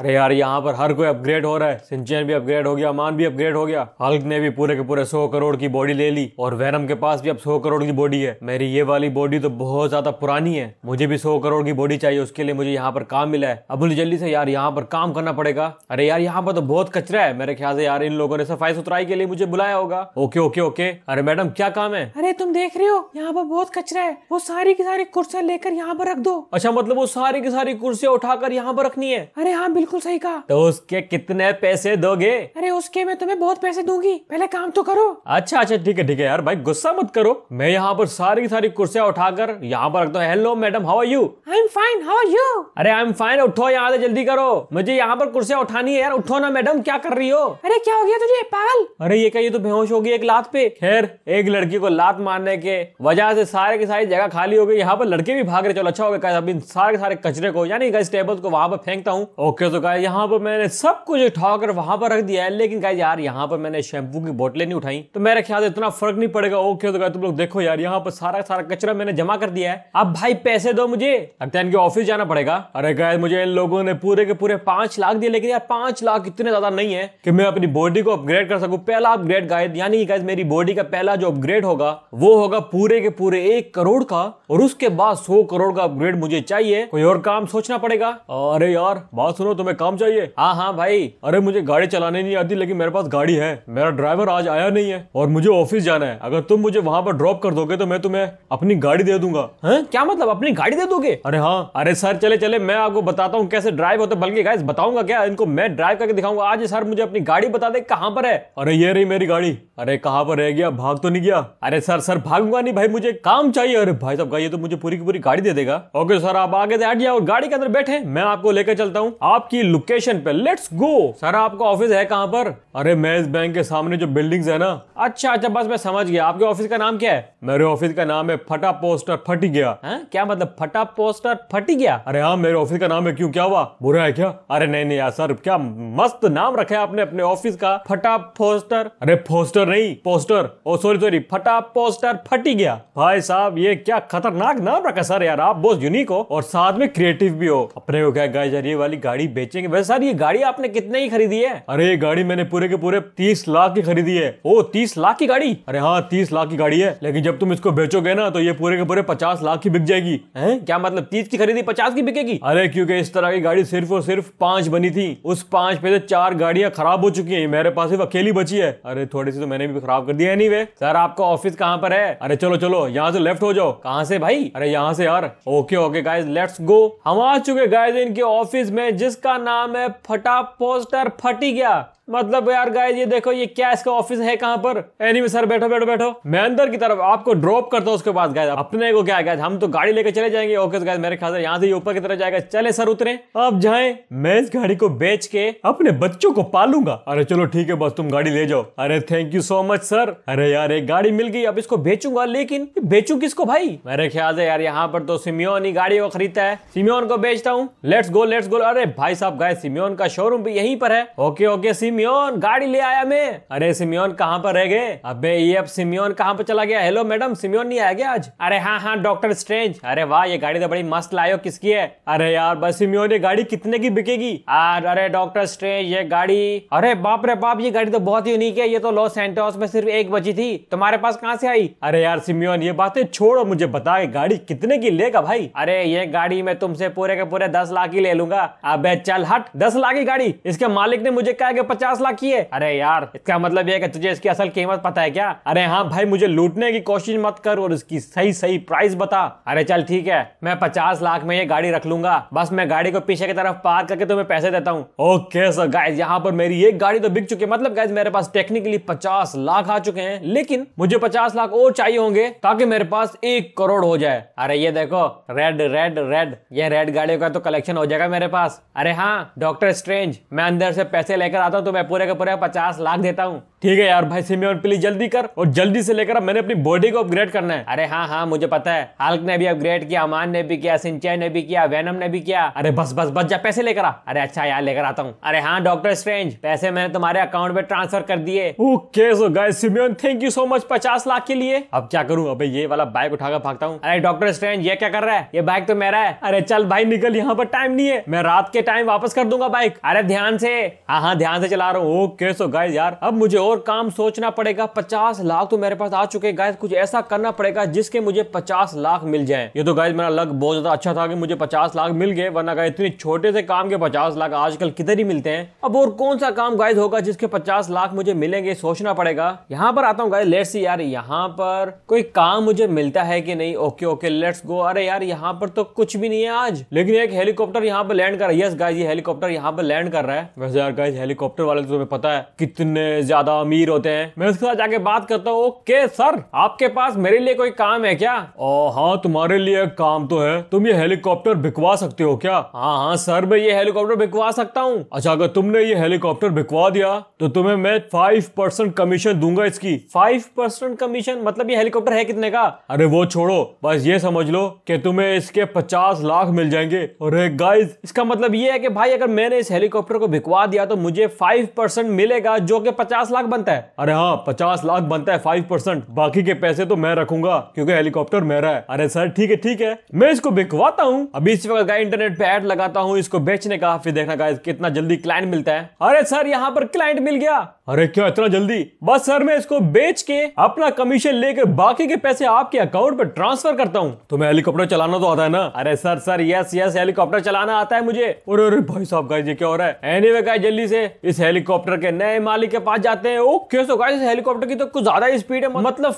अरे यार यहाँ पर हर कोई अपग्रेड हो रहा है सिंचन भी अपग्रेड हो गया मान भी अपग्रेड हो गया हल्क ने भी पूरे के पूरे सौ करोड़ की बॉडी ले ली और वैनम के पास भी अब सौ करोड़ की बॉडी है मेरी ये वाली बॉडी तो बहुत ज्यादा पुरानी है मुझे भी सौ करोड़ की बॉडी चाहिए उसके लिए मुझे यहाँ पर काम मिला है अब मुझे जल्दी से यार यहाँ पर काम करना पड़ेगा अरे यार यहाँ पर तो बहुत कचरा है मेरे ख्याल से यार इन लोगों ने सफाई सुथराई के लिए मुझे बुलाया होगा ओके ओके ओके अरे मैडम क्या काम है अरे तुम देख रहे हो यहाँ पर बहुत कचरा है वो सारी की सारी कुर्सियाँ लेकर यहाँ पर रख दो अच्छा मतलब वो सारी की सारी कुर्सियाँ उठाकर यहाँ पर रखनी है अरे हाँ बिल्कुल बिल्कुल सही कहा तो उसके कितने पैसे दोगे अरे उसके मैं तुम्हें बहुत पैसे दूंगी पहले काम तो करो अच्छा अच्छा ठीक है ठीक है यार भाई गुस्सा मत करो मैं यहाँ पर सारी सारी कुर्सियाँ उठाकर यहाँ पर रखता हूँ hello madam how are you I am fine how are you अरे आई एम फाइन उठो यहाँ से जल्दी करो मुझे यहाँ पर कुर्सियाँ उठानी है यार उठो ना मैडम क्या कर रही हो अरे क्या हो गया तुझे पागल अरे ये कही तो बेहोश हो गई एक लात पे खैर एक लड़की को लात मारने के वजह से सारे की सारी जगह खाली हो गई यहाँ पर लड़के भी भाग रहे चलो अच्छा हो गया सारे सारे कचरे को यानी टेबल को वहाँ पर फेंकता हूँ ओके तो चुका तो है यहाँ पर मैंने सब कुछ उठाकर वहां पर रख दिया है लेकिन कहा यार यहाँ पर मैंने शैम्पू की बोतलें नहीं उठाई तो मेरे ख्याल इतना फर्क नहीं पड़ेगा ओके तो तुम लोग देखो यार यहाँ पर सारा सारा कचरा मैंने जमा कर दिया है अब भाई पैसे दो मुझे लगता है इनके ऑफिस जाना पड़ेगा अरे गाय मुझे इन लोगों ने पूरे के पूरे पांच लाख दिए लेकिन यार पांच लाख इतने ज्यादा नहीं है कि मैं अपनी बॉडी को अपग्रेड कर सकू पहला अपग्रेड गाइस यानी कि मेरी बॉडी का पहला जो अपग्रेड होगा वो होगा पूरे के पूरे एक करोड़ का और उसके बाद सौ करोड़ का अपग्रेड मुझे चाहिए कोई और काम सोचना पड़ेगा अरे यार बात सुनो तो तुम्हें काम चाहिए हाँ हाँ भाई अरे मुझे गाड़ी चलाने नहीं आती लेकिन मेरे पास गाड़ी है मेरा ड्राइवर आज आया नहीं है और मुझे ऑफिस जाना है अगर तुम मुझे वहाँ पर ड्रॉप कर दोगे तो मैं तुम्हें अपनी गाड़ी दे दूंगा है? हाँ? क्या मतलब अपनी गाड़ी दे दोगे अरे हाँ अरे सर चले चले मैं आपको बताता हूँ कैसे ड्राइव होते बल्कि गाइस बताऊंगा क्या इनको मैं ड्राइव करके दिखाऊंगा आज सर मुझे अपनी गाड़ी बता दे कहाँ पर है अरे ये रही मेरी गाड़ी अरे कहाँ पर रह गया भाग तो नहीं गया अरे सर सर भागूंगा नहीं भाई मुझे काम चाहिए अरे भाई साहब ये तो मुझे पूरी की पूरी गाड़ी दे देगा ओके सर आप आगे से हट जाओ गाड़ी के अंदर बैठे मैं आपको लेकर चलता हूँ आप आपकी लोकेशन पे लेट्स गो सर आपका ऑफिस है कहाँ पर अरे मैं इस बैंक के सामने जो बिल्डिंग्स है ना अच्छा अच्छा बस मैं समझ गया आपके ऑफिस का नाम क्या है मेरे ऑफिस का नाम है फटा पोस्टर फटी गया है हाँ? क्या मतलब फटा पोस्टर फटी गया अरे हाँ मेरे ऑफिस का नाम है क्यों क्या हुआ बुरा है क्या अरे नहीं नहीं यार सर क्या मस्त नाम रखा है आपने अपने ऑफिस का फटा पोस्टर अरे पोस्टर नहीं पोस्टर ओ सॉरी सॉरी फटा पोस्टर फटी गया भाई साहब ये क्या खतरनाक नाम रखा सर यार आप बहुत यूनिक हो और साथ में क्रिएटिव भी हो अपने को क्या गाय जा रही वाली गाड़ी बेचेंगे वैसे सर ये गाड़ी आपने कितने की खरीदी है अरे ये गाड़ी मैंने पूरे के पूरे तीस लाख की खरीदी है ओ तीस लाख की गाड़ी अरे हाँ तीस लाख की गाड़ी है लेकिन जब तुम इसको बेचोगे ना तो ये पूरे के पूरे पचास लाख की बिक जाएगी है क्या मतलब तीस की खरीदी पचास की बिकेगी अरे क्योंकि इस तरह की गाड़ी सिर्फ और सिर्फ पांच बनी थी उस पांच पे से चार गाड़ियां खराब हो चुकी है मेरे पास सिर्फ अकेली बची है अरे थोड़ी सी तो मैंने भी खराब कर दिया नहीं वे सर आपका ऑफिस कहाँ पर है अरे चलो चलो यहाँ से लेफ्ट हो जाओ कहाँ से भाई अरे यहाँ से यार okay okay guys let's go हम आ चुके गाइज इनके ऑफिस में जिसका इसका नाम है फटा पोस्टर फटी गया मतलब यार गाय ये देखो ये क्या इसका ऑफिस है कहाँ पर एनी सर बैठो बैठो बैठो मैं अंदर की तरफ आपको ड्रॉप करता हूँ उसके बाद गाय अपने को क्या गाय हम तो गाड़ी लेकर चले जाएंगे ओके गाय मेरे ख्याल से यहाँ से ऊपर की तरफ जाएगा चले सर उतरे आप जाए मैं इस गाड़ी को बेच के अपने बच्चों को पालूंगा अरे चलो ठीक है बस तुम गाड़ी ले जाओ अरे thank you so much sir अरे यार एक गाड़ी मिल गई अब इसको बेचूंगा लेकिन बेचू किसको भाई मेरे ख्याल से यार यहाँ पर तो सिमियोन ही गाड़ी को खरीदता है सिमियोन को बेचता हूँ लेट्स गो लेट्स गो अरे भाई साहब गाय सिमियोन का शोरूम भी यही पर है ओके ओके सिम सिमियोन गाड़ी ले आया मैं अरे सिमियोन कहाँ पर रह गए अबे ये अब सिमियोन कहाँ पर चला गया हेलो मैडम सिमियोन नहीं आया गया आज अरे हाँ हाँ डॉक्टर स्ट्रेंज अरे वाह ये गाड़ी तो बड़ी मस्त लायो किसकी है अरे यार बस सिमियोन ये गाड़ी कितने की बिकेगी यार अरे डॉक्टर स्ट्रेंज ये गाड़ी अरे बाप रे बाप ये गाड़ी तो बहुत यूनिक है ये तो लॉस एंटोस में सिर्फ एक बची थी तुम्हारे पास कहाँ से आई अरे यार सिमियोन ये बातें छोड़ो मुझे बता गाड़ी कितने की लेगा भाई अरे ये गाड़ी मैं तुमसे पूरे के पूरे दस लाख की ले लूंगा अब चल हट दस लाख की गाड़ी इसके मालिक ने मुझे कहा कि पचास पचास लाख की है अरे यार इसका मतलब यह है तुझे इसकी असल कीमत पता है क्या अरे हाँ भाई मुझे लूटने की कोशिश मत कर और इसकी सही सही प्राइस बता अरे चल ठीक है मैं पचास लाख में ये गाड़ी रख लूंगा बस मैं गाड़ी को पीछे की तरफ पार करके तुम्हें पैसे देता हूँ ओके सर गाइज यहाँ पर मेरी एक गाड़ी तो बिक चुकी है मतलब गाइज मेरे पास टेक्निकली पचास लाख आ चुके हैं लेकिन मुझे पचास लाख और चाहिए होंगे ताकि मेरे पास एक करोड़ हो जाए अरे ये देखो रेड रेड रेड ये रेड गाड़ियों का तो कलेक्शन हो जाएगा मेरे पास अरे हाँ डॉक्टर स्ट्रेंज मैं अंदर से पैसे लेकर आता हूँ तुम्हें मैं पूरे का पूरा पचास लाख देता हूँ ठीक है यार भाई सिमियोन प्लीज जल्दी कर और जल्दी से लेकर मैंने अपनी बॉडी को अपग्रेड करना है अरे हाँ हाँ मुझे पता है हल्क ने भी अपग्रेड किया अमान ने भी किया सिंचाई ने भी किया वेनम ने भी किया अरे बस बस बस जा पैसे लेकर आ अरे अच्छा यार लेकर आता हूँ अरे हाँ डॉक्टर स्ट्रेंज पैसे मैंने तुम्हारे अकाउंट में ट्रांसफर कर दिए ओके सो गाइस सिमियन थैंक यू सो मच पचास लाख के लिए अब क्या करूँ अबे ये वाला बाइक उठाकर भागता हूँ अरे डॉक्टर स्ट्रेंज ये क्या कर रहा है ये बाइक तो मेरा है अरे चल भाई निकल यहाँ पर टाइम नहीं है मैं रात के टाइम वापस कर दूंगा बाइक अरे ध्यान से हाँ हाँ ध्यान से चला चला रहा हूँ ओके सो गाइज यार अब मुझे और काम सोचना पड़ेगा पचास लाख तो मेरे पास आ चुके गाइज कुछ ऐसा करना पड़ेगा जिसके मुझे पचास लाख मिल जाए ये तो गाइज मेरा लग बहुत ज्यादा अच्छा था कि मुझे पचास लाख मिल गए वरना गाय इतने छोटे से काम के पचास लाख आजकल किधर ही मिलते हैं अब और कौन सा काम गाइज होगा जिसके पचास लाख मुझे मिलेंगे सोचना पड़ेगा यहाँ पर आता हूँ गाइज लेट्स यार यहाँ पर कोई काम मुझे मिलता है कि नहीं ओके ओके लेट्स गो अरे यार यहाँ पर तो कुछ भी नहीं है आज लेकिन एक हेलीकॉप्टर यहाँ पर लैंड कर रहा है यस गाइज ये हेलीकॉप्टर यहाँ पर लैंड कर रहा है वैसे यार गाइज हेलीकॉप्टर वाले तो तुम्हें पता है कितने ज्यादा अमीर होते हैं मैं उसके साथ जाके बात करता हूँ ओके सर आपके पास मेरे लिए कोई काम है क्या ओ हाँ तुम्हारे लिए काम तो है तुम ये हेलीकॉप्टर बिकवा सकते हो क्या हाँ हाँ सर मैं ये हेलीकॉप्टर बिकवा सकता हूँ अच्छा अगर तुमने ये हेलीकॉप्टर बिकवा दिया तो तुम्हें मैं फाइव परसेंट कमीशन दूंगा इसकी फाइव परसेंट कमीशन मतलब ये हेलीकॉप्टर है कितने का अरे वो छोड़ो बस ये समझ लो कि तुम्हें इसके पचास लाख मिल जाएंगे और गाइस इसका मतलब ये है कि भाई अगर मैंने इस हेलीकॉप्टर को बिकवा दिया तो मुझे फाइव फाइव परसेंट मिलेगा जो कि पचास लाख बनता है अरे हाँ पचास लाख बनता है फाइव परसेंट बाकी के पैसे तो मैं रखूंगा क्योंकि हेलीकॉप्टर मेरा है अरे सर ठीक है ठीक है मैं इसको बिकवाता हूँ अभी इस वक्त इंटरनेट पे एड लगाता हूँ इसको बेचने का फिर देखना का कितना जल्दी क्लाइंट मिलता है अरे सर यहाँ पर क्लाइंट मिल गया अरे क्यों इतना जल्दी बस सर मैं इसको बेच के अपना कमीशन लेकर बाकी के पैसे आपके अकाउंट पर ट्रांसफर करता हूँ तुम्हें हेलीकॉप्टर चलाना तो आता है ना अरे sir sir yes yes helicopter चलाना आता है मुझे अरे अरे भाई साहब गाइस ये क्या हो रहा है एनीवे गाइस जल्दी से इस हेलीकॉप्टर के नए मालिक के पास जाते हैं ओके सो गाइस हेलीकॉप्टर की तो कुछ ज्यादा ही स्पीड है मतलब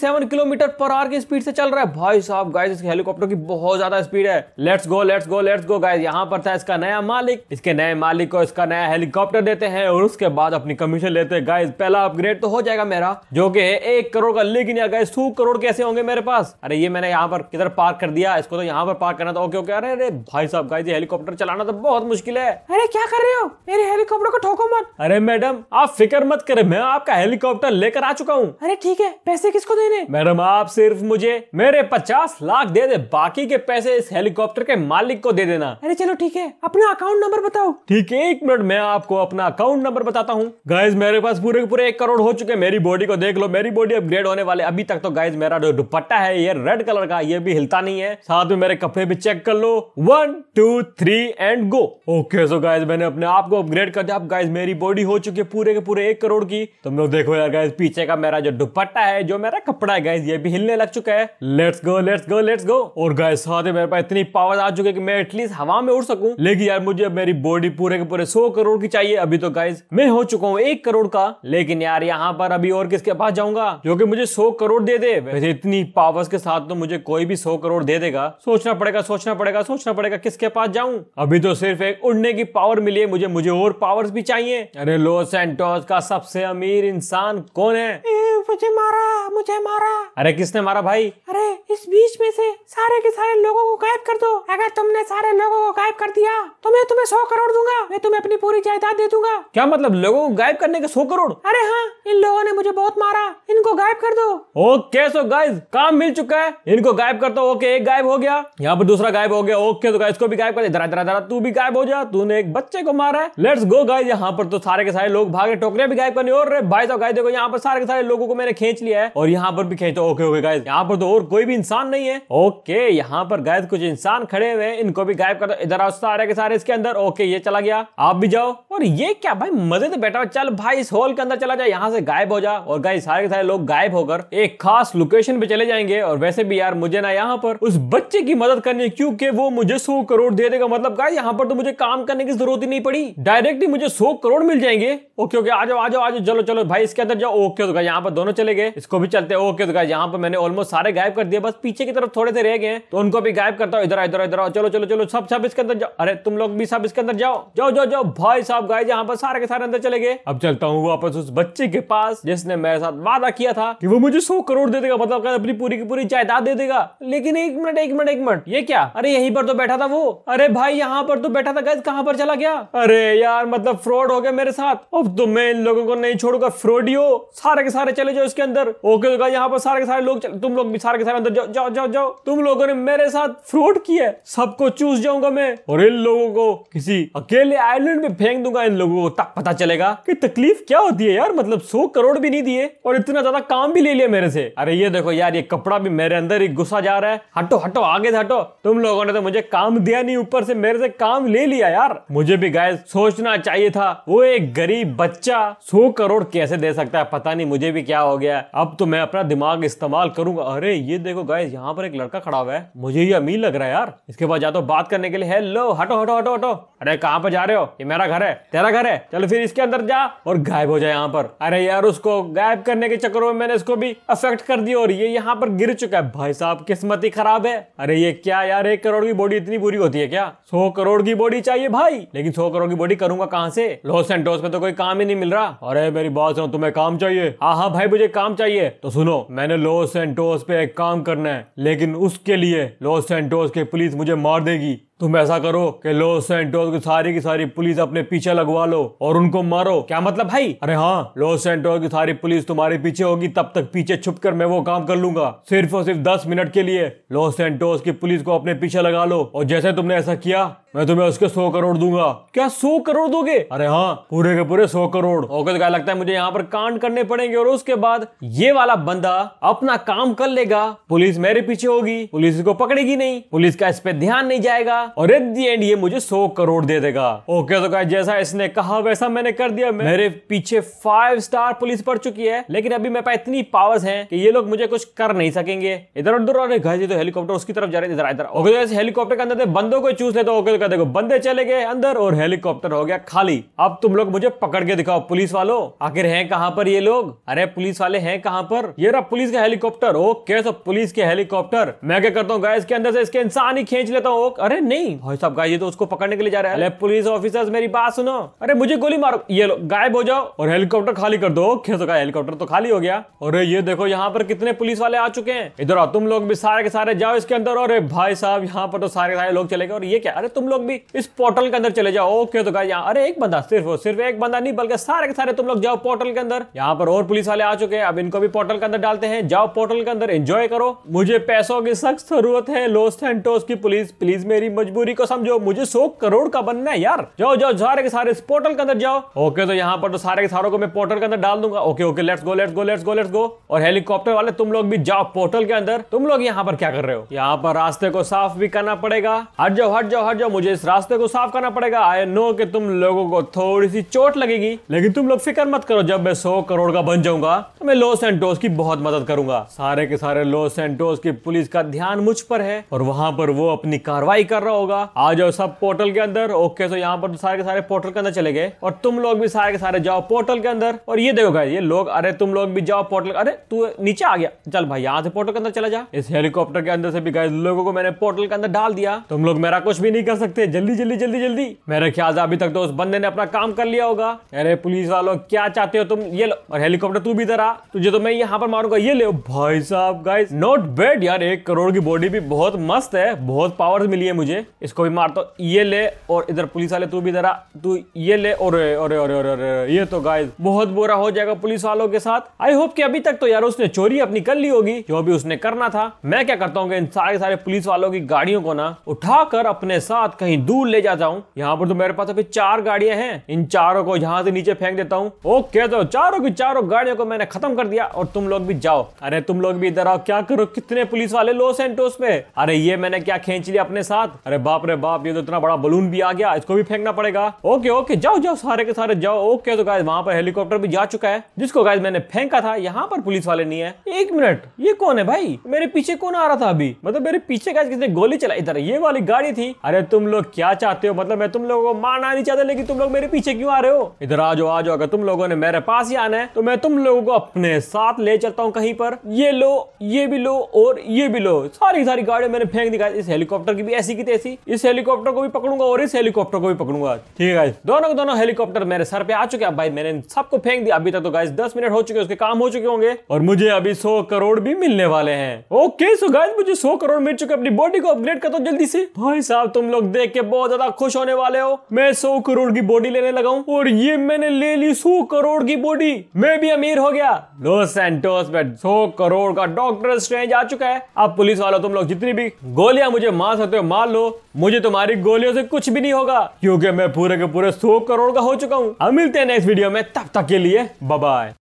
सेवन किलोमीटर पर आवर की स्पीड से चल रहा है भाई साहब गाइस इस हेलीकॉप्टर की बहुत ज्यादा स्पीड है let's go let's go let's go guys यहाँ पर था इसका नया मालिक इसके नए मालिक को इसका नया हेलीकॉप्टर देते हैं और उसके बाद अपनी कमीशन लेते हैं गाइस पहला अपग्रेड तो हो जाएगा मेरा जो कि है एक करोड़ का लेकिन यार गाइस टू करोड़ कैसे होंगे मेरे पास अरे ये मैंने यहाँ पर किधर पार्क कर दिया इसको तो यहाँ पर पार्क करना था ओके ओके अरे अरे भाई साहब ये हेलीकॉप्टर चलाना तो बहुत मुश्किल है अरे क्या कर रहे हो मेरे हेलीकॉप्टर को ठोको मत अरे मैडम आप फिक्र मत करे मैं आपका हेलीकॉप्टर लेकर आ चुका हूँ अरे ठीक है पैसे किसको देने मैडम आप सिर्फ मुझे मेरे पचास लाख दे दे बाकी के पैसे इस हेलीकॉप्टर के मालिक को दे देना अरे चलो ठीक है अपना अकाउंट नंबर बताओ ठीक है एक मिनट मैं आपको अपना अकाउंट नंबर बताता हूँ गाइज मेरे पास पूरे पूरे एक करोड़ हो चुके हैं मेरी बॉडी को देख लो मेरी बॉडी अपग्रेड होने वाले अभी तक तो गाइज मेरा जो दुपट्टा है ये रेड कलर का ये भी हिलता नहीं है साथ में मेरे कपड़े भी चेक कर लो one two three and go okay so guys मैंने अपने आप को अपग्रेड कर दिया अब गाइज मेरी बॉडी हो चुकी है पूरे के पूरे एक करोड़ की तुम लोग देखो यार गाइज पीछे का मेरा जो दुपट्टा है जो मेरा कपड़ा है गाइज ये भी हिलने लग चुका है let's go let's go let's go और गाइज साथ ही मेरे पास इतनी पावर आ चुकी है कि मैं एटलीस्ट हवा में उड़ सकू लेकिन यार मुझे मेरी बॉडी पूरे के पूरे सौ करोड़ की चाहिए अभी तो गाइज मैं हो चुका हूँ एक करोड़ का लेकिन यार यहाँ पर अभी और किसके पास जाऊंगा जो कि मुझे सौ करोड़ दे दे वैसे इतनी पावर्स के साथ तो मुझे कोई भी सौ करोड़ दे देगा सोचना पड़ेगा सोचना पड़ेगा सोचना पड़ेगा किसके पास जाऊं अभी तो सिर्फ एक उड़ने की पावर मिली है मुझे मुझे और पावर्स भी चाहिए अरे लॉस एंटोस का सबसे अमीर इंसान कौन है ए, मुझे मारा मुझे मारा अरे किसने मारा भाई अरे इस बीच में से सारे के सारे लोगों को गायब कर दो अगर तुमने सारे लोगों को गायब कर दिया तो मैं तुम्हें सौ करोड़ दूंगा मैं तुम्हें अपनी पूरी जायदाद दे दूंगा क्या मतलब लोगों को गायब करने के सौ करोड़ अरे हाँ इन लोगों ने मुझे बहुत मारा इनको गायब कर दो ओके सो गाइस काम मिल चुका है इनको गायब कर दो ओके एक गायब हो गया यहाँ पर दूसरा गायब हो गया ओके तो गाइस को भी गायब कर दिया धरा धरा तू भी गायब हो जा तूने एक बच्चे को मारा है लेट्स गो गाइज यहाँ पर तो सारे के सारे लोग भागे टोकरे भी गायब करने और भाई साहब गाय देखो यहाँ पर सारे के सारे लोगों को मैंने खींच लिया है और यहाँ पर भी खींचो ओके ओके गाइस यहाँ पर तो और कोई भी इंसान नहीं है ओके यहाँ पर गायब कुछ इंसान खड़े हुए इनको भी गायब कर दो इधर रास्ता आ रहा सारे इसके अंदर ओके ये चला गया आप भी जाओ और ये क्या भाई मजे से बैठा चल भाई इस हॉल के अंदर चला जाए यहाँ से गायब हो जा और गाय सारे के सारे लोग गायब होकर एक खास लोकेशन पे चले जाएंगे और वैसे भी यार मुझे ना यहाँ पर उस बच्चे की मदद करनी क्यूँकी वो मुझे सौ करोड़ दे देगा मतलब गाय यहाँ पर तो मुझे काम करने की जरूरत ही नहीं पड़ी डायरेक्टली मुझे सौ करोड़ मिल जाएंगे ओके ओके आ जाओ आ जाओ आ जाओ चलो चलो भाई इसके अंदर जाओ ओके तो यहाँ पर दोनों चले गए इसको भी चलते ओके तो यहाँ पर मैंने ऑलमोस्ट सारे गायब कर दिए बस पीछे की तरफ थोड़े से रह गए तो उनको भी गायब करता हूँ इधर इधर इधर चलो चलो चलो सब सब इसके अंदर जाओ अरे तुम लोग भी सब इसके अंदर जाओ जाओ जाओ जाओ भाई साहब गाय जहाँ पर सारे के सारे अंदर चले गए अब चलता हूँ वापस उस बच्चे के पास जिसने मेरे साथ वादा किया था कि वो मुझे सौ करोड़ दे देगा मतलब अपनी पूरी की पूरी जायदाद दे देगा लेकिन एक मिनट एक मिनट एक मिनट ये क्या अरे यही पर तो बैठा था वो अरे भाई यहाँ पर तो बैठा था गैस कहाँ पर चला गया अरे यार मतलब फ्रॉड हो गया मेरे साथ अब तो मैं इन लोगों को नहीं छोड़ूंगा फ्रॉडियो सारे के सारे चले जाओ इसके अंदर ओके तो यहाँ पर सारे के सारे लोग तुम लोग भी सारे के सारे अंदर जाओ जाओ जाओ जाओ तुम लोगों ने मेरे साथ फ्रॉड किया है सबको चूस जाऊंगा मैं और इन लोगों को किसी अकेले आइलैंड में फेंक दूंगा इन लोगों को तब पता चलेगा कि तकलीफ क्या होती है यार मतलब सौ करोड़ भी नहीं दिए और इतना ज्यादा काम भी ले लिया मेरे से अरे ये देखो यार ये कपड़ा भी मेरे अंदर ही घुसा जा रहा है हटो हटो आगे हटो तुम लोगों ने तो मुझे काम दिया नहीं ऊपर से मेरे से काम ले लिया यार मुझे भी गाय सोचना चाहिए था वो एक गरीब बच्चा सौ करोड़ कैसे दे सकता है पता नहीं मुझे भी क्या हो गया अब तो मैं अपना दिमाग इस्तेमाल करूंगा अरे ये देखो गाइस यहाँ पर एक लड़का खड़ा हुआ है मुझे ये अमीर लग रहा है यार इसके पास जाता हूँ बात करने के लिए हेलो हटो हटो हटो हटो अरे कहाँ पर जा रहे हो ये मेरा घर है तेरा घर है चलो फिर इसके अंदर जा और गायब हो जाए यहाँ पर अरे यार उसको गायब करने के चक्करों में मैंने इसको भी अफेक्ट कर दिया और ये यहाँ पर गिर चुका है भाई साहब किस्मत ही खराब है अरे ये क्या यार एक करोड़ की बॉडी इतनी बुरी होती है क्या सौ करोड़ की बॉडी चाहिए भाई लेकिन सौ करोड़ की बॉडी करूंगा कहाँ से लॉस एंड में तो कोई काम ही नहीं मिल रहा अरे मेरी बात सुनो तुम्हें काम चाहिए हाँ हाँ भाई मुझे काम चाहिए तो सुनो मैंने लॉस एंड पे एक काम कर करना है लेकिन उसके लिए लॉस एंटोस के पुलिस मुझे मार देगी तुम ऐसा करो कि लॉस सेंटोस की सारी की सारी पुलिस अपने पीछे लगवा लो और उनको मारो क्या मतलब भाई अरे हाँ लॉस सेंटोस की सारी पुलिस तुम्हारे पीछे होगी तब तक पीछे छुप कर मैं वो काम कर लूंगा सिर्फ और सिर्फ दस मिनट के लिए लॉस सेंटोस की पुलिस को अपने पीछे लगा लो और जैसे तुमने ऐसा किया मैं तुम्हें उसके सौ करोड़ दूंगा क्या सौ करोड़ दोगे अरे हाँ पूरे के पूरे सौ करोड़ ओके तो क्या लगता है मुझे यहाँ पर कांड करने पड़ेंगे और उसके बाद ये वाला बंदा अपना काम कर लेगा पुलिस मेरे पीछे होगी पुलिस को पकड़ेगी नहीं पुलिस का इस पे ध्यान नहीं जाएगा और एट दी एंड ये मुझे सौ करोड़ दे देगा ओके तो गाइस जैसा इसने कहा वैसा मैंने कर दिया मेरे पीछे फाइव स्टार पुलिस पड़ चुकी है लेकिन अभी मेरे पास इतनी पावर्स हैं कि ये लोग मुझे कुछ कर नहीं सकेंगे इधर उधर और गाइस ये तो हेलीकॉप्टर उसकी तरफ जा रहे इधर इधर ओके तो हेलीकॉप्टर के अंदर बंदों को चूस लेते ओके तो देखो बंदे चले गए अंदर और हेलीकॉप्टर हो गया खाली अब तुम लोग मुझे पकड़ के दिखाओ पुलिस वालों आखिर है कहां पर ये लोग अरे पुलिस वाले हैं कहां पर ये रहा पुलिस का हेलीकॉप्टर ओके तो पुलिस के हेलीकॉप्टर मैं क्या करता हूँ गाइस के अंदर से इसके इंसान ही खींच लेता हूँ अरे नहीं नहीं भाई साहब गाय ये तो उसको पकड़ने के लिए जा रहा है अरे पुलिस ऑफिसर्स मेरी बात सुनो अरे मुझे गोली मारो ये लो गायब हो जाओ और हेलीकॉप्टर खाली कर दो खेसो का हेलीकॉप्टर तो खाली हो गया अरे ये देखो यहाँ पर कितने पुलिस वाले आ चुके हैं इधर आओ तुम लोग भी सारे के सारे जाओ इसके अंदर और भाई साहब यहाँ पर तो सारे सारे लोग चले गए और ये क्या अरे तुम लोग भी इस पोर्टल के अंदर चले जाओ ओके तो यहाँ अरे एक बंदा सिर्फ सिर्फ एक बंदा नहीं बल्कि सारे के सारे तुम लोग जाओ पोर्टल के अंदर यहाँ पर और पुलिस वाले आ चुके हैं अब इनको भी पोर्टल के अंदर डालते हैं जाओ पोर्टल के अंदर एंजॉय करो मुझे पैसों की सख्त जरूरत है लोस्ट एंड टोस की पुलिस प्लीज मेरी मुझे मजबूरी को समझो मुझे सौ करोड़ का बनना है यार जाओ जाओ सारे के सारे इस पोर्टल के अंदर जाओ ओके तो यहाँ पर तो सारे के सारों को मैं पोर्टल के अंदर डाल दूंगा okay okay let's go let's go let's go let's go और हेलीकॉप्टर वाले तुम लोग भी जाओ पोर्टल के अंदर तुम लोग यहाँ पर क्या कर रहे हो यहाँ पर रास्ते को साफ भी करना पड़ेगा हट जाओ हट जाओ हट जाओ मुझे इस रास्ते को साफ करना पड़ेगा आई नो कि तुम लोगों को थोड़ी सी चोट लगेगी लेकिन तुम लोग फिक्र मत करो जब मैं सौ करोड़ का बन जाऊंगा तो मैं लॉस एंटोस की बहुत मदद करूंगा सारे के सारे लॉस एंटोस की पुलिस का ध्यान मुझ पर है और वहां पर वो अपनी कार्रवाई कर रहा होगा आ जाओ सब पोर्टल के अंदर ओके तो यहाँ पर तो सारे के सारे पोर्टल के अंदर चले गए और तुम लोग भी सारे के सारे जाओ पोर्टल के अंदर और ये देखो ये लोग अरे तुम लोग भी जाओ पोर्टल अरे तू नीचे आ गया चल भाई यहाँ से पोर्टल के अंदर चला जा इस हेलीकॉप्टर के अंदर से भी गए लोगों को मैंने पोर्टल के अंदर डाल दिया तुम लोग मेरा कुछ भी नहीं कर सकते जल्दी जल्दी जल्दी जल्दी मेरे ख्याल से अभी तक तो उस बंदे ने अपना काम कर लिया होगा अरे पुलिस वालों क्या चाहते हो तुम ये लो और हेलीकॉप्टर तू भी इधर आ तुझे तो मैं यहाँ पर मारूंगा ये ले भाई साहब गाइस नॉट बेड यार एक करोड़ की बॉडी भी बहुत मस्त है बहुत पावर मिली है मुझे मुझे इसको भी मार दो तो ये ले और इधर पुलिस वाले तू भी इधर आ तू ये ले और अरे अरे अरे ये तो गाय बहुत बुरा हो जाएगा पुलिस वालों के साथ आई होप कि अभी तक तो यार उसने चोरी अपनी कर ली होगी जो भी उसने करना था मैं क्या करता हूँ इन सारे सारे पुलिस वालों की गाड़ियों को ना उठाकर अपने साथ कहीं दूर ले जाता हूँ यहाँ पर तो मेरे पास अभी चार गाड़ियां हैं इन चारों को यहाँ से नीचे फेंक देता हूँ ओके तो चारों की चारों गाड़ियों को मैंने खत्म कर दिया और तुम लोग भी जाओ अरे तुम लोग भी इधर आओ क्या करो कितने पुलिस वाले लॉस एंटोस में अरे ये मैंने क्या खींच लिया अपने साथ अरे बाप रे बाप ये तो इतना बड़ा बलून भी आ गया इसको भी फेंकना पड़ेगा ओके ओके जाओ जाओ सारे के सारे जाओ ओके तो गाय वहां पर हेलीकॉप्टर भी जा चुका है जिसको गाय मैंने फेंका था यहाँ पर पुलिस वाले नहीं है एक मिनट ये कौन है भाई मेरे पीछे कौन आ रहा था अभी मतलब मेरे पीछे गाय किसने गोली चलाई इधर ये वाली गाड़ी थी अरे तुम लोग क्या चाहते हो मतलब मैं तुम लोगों को मारना नहीं चाहता लेकिन तुम लोग मेरे पीछे क्यों आ रहे हो इधर आ जाओ आ जाओ अगर तुम लोगों ने मेरे पास ही आना है तो मैं तुम लोगों को अपने साथ ले चलता हूँ कहीं पर ये लो ये भी लो और ये भी लो सारी सारी गाड़ियां मैंने फेंक दी इस हेलीकॉप्टर की भी ऐसी की ऐसी इस हेलीकॉप्टर को भी पकड़ूंगा और इस हेलीकॉप्टर को भी पकड़ूंगा ठीक है दोनों दोनों हेलीकॉप्टर मेरे सर पे आ चुके हैं भाई मैंने सबको फेंक दिया अभी तक तो गाइस दस मिनट हो चुके उसके काम हो चुके होंगे और मुझे अभी सौ करोड़ भी मिलने वाले हैं ओके सो गाइस मुझे सौ करोड़ मिल चुके अपनी बॉडी को अपग्रेड कर दो जल्दी से भाई साहब तुम लोग देख के बहुत ज्यादा खुश होने वाले हो मैं सौ करोड़ की बॉडी लेने लगा हूँ और ये मैंने ले ली सौ करोड़ की बॉडी मैं भी अमीर हो गया लॉस एंटोस में सौ करोड़ का डॉक्टर स्ट्रेंज आ चुका है अब पुलिस वालों तुम लोग जितनी भी गोलियां मुझे मार सकते हो मार लो मुझे तुम्हारी गोलियों से कुछ भी नहीं होगा क्योंकि मैं पूरे के पूरे सौ करोड़ का हो चुका हूँ अब मिलते हैं नेक्स्ट वीडियो में तब तक के लिए बाय